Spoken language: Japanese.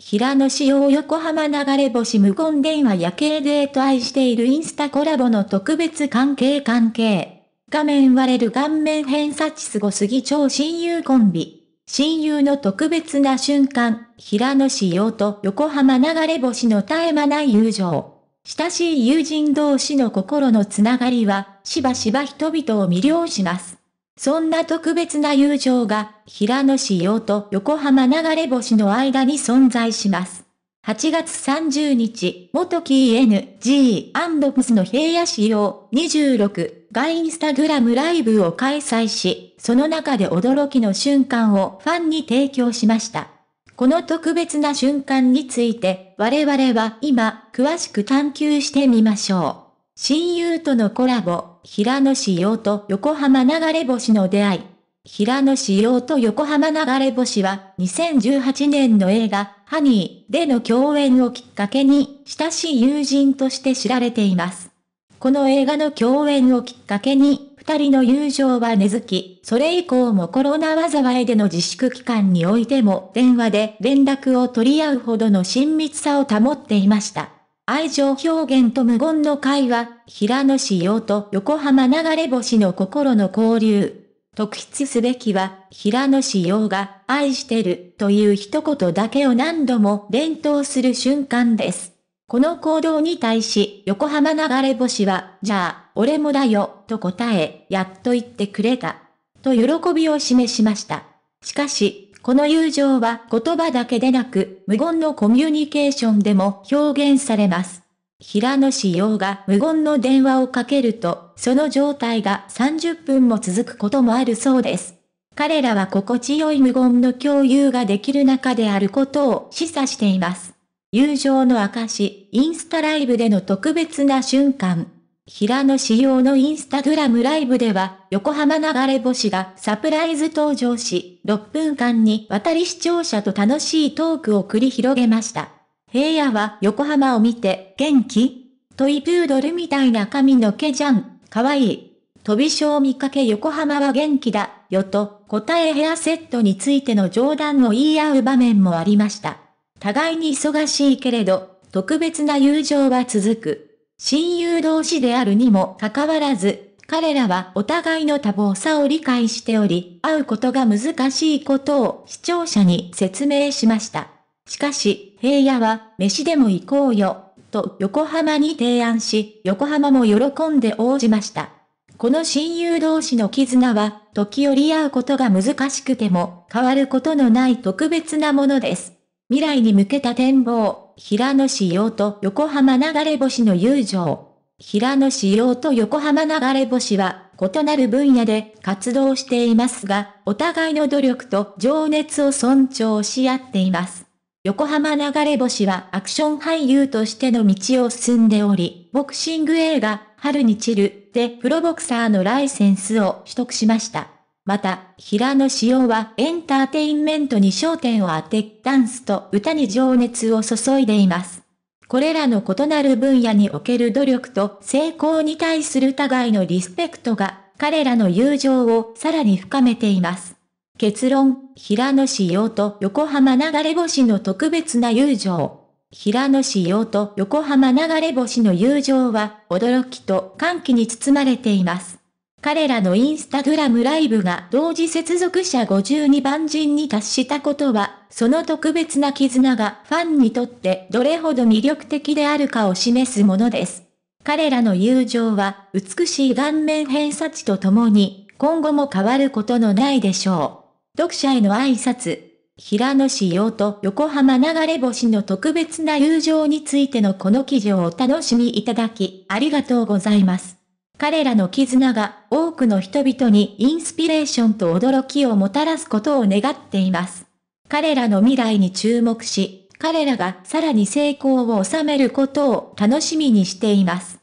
平野紫耀横浜流れ星無言電話夜景デート愛しているインスタコラボの特別関係関係。画面割れる顔面偏差値すごすぎ超親友コンビ。親友の特別な瞬間、平野紫耀と横浜流れ星の絶え間ない友情。親しい友人同士の心のつながりは、しばしば人々を魅了します。そんな特別な友情が、平野紫耀と横浜流れ星の間に存在します。8月30日、元 KNG&POS の平野紫耀26がインスタグラムライブを開催し、その中で驚きの瞬間をファンに提供しました。この特別な瞬間について、我々は今、詳しく探求してみましょう。親友とのコラボ、平野紫耀と横浜流れ星の出会い。平野紫耀と横浜流れ星は、2018年の映画、ハニーでの共演をきっかけに、親しい友人として知られています。この映画の共演をきっかけに、二人の友情は根付き、それ以降もコロナ災いでの自粛期間においても電話で連絡を取り合うほどの親密さを保っていました。愛情表現と無言の会話、平野紫耀と横浜流れ星の心の交流。特筆すべきは、平野紫耀が愛してるという一言だけを何度も連投する瞬間です。この行動に対し、横浜流れ星は、じゃあ、俺もだよ、と答え、やっと言ってくれた。と喜びを示しました。しかし、この友情は言葉だけでなく、無言のコミュニケーションでも表現されます。平野紫耀が無言の電話をかけると、その状態が30分も続くこともあるそうです。彼らは心地よい無言の共有ができる中であることを示唆しています。友情の証、インスタライブでの特別な瞬間。平野紫耀のインスタグラムライブでは、横浜流れ星がサプライズ登場し、6分間にわたり視聴者と楽しいトークを繰り広げました。平野は横浜を見て、元気トイプードルみたいな髪の毛じゃん、かわいい。飛びを見かけ横浜は元気だ、よと、答えヘアセットについての冗談を言い合う場面もありました。互いに忙しいけれど、特別な友情は続く。親友同士であるにもかかわらず、彼らはお互いの多忙さを理解しており、会うことが難しいことを視聴者に説明しました。しかし、平野は、飯でも行こうよ、と横浜に提案し、横浜も喜んで応じました。この親友同士の絆は、時折会うことが難しくても、変わることのない特別なものです。未来に向けた展望、平野仕様と横浜流れ星の友情。平野仕様と横浜流れ星は、異なる分野で活動していますが、お互いの努力と情熱を尊重し合っています。横浜流れ星はアクション俳優としての道を進んでおり、ボクシング映画、春に散るでプロボクサーのライセンスを取得しました。また、平野紫耀はエンターテインメントに焦点を当て、ダンスと歌に情熱を注いでいます。これらの異なる分野における努力と成功に対する互いのリスペクトが、彼らの友情をさらに深めています。結論、平野紫耀と横浜流れ星の特別な友情。平野紫耀と横浜流れ星の友情は、驚きと歓喜に包まれています。彼らのインスタグラムライブが同時接続者52万人に達したことは、その特別な絆がファンにとってどれほど魅力的であるかを示すものです。彼らの友情は、美しい顔面偏差値とともに、今後も変わることのないでしょう。読者への挨拶。平野紫耀と横浜流れ星の特別な友情についてのこの記事をお楽しみいただき、ありがとうございます。彼らの絆が多くの人々にインスピレーションと驚きをもたらすことを願っています。彼らの未来に注目し、彼らがさらに成功を収めることを楽しみにしています。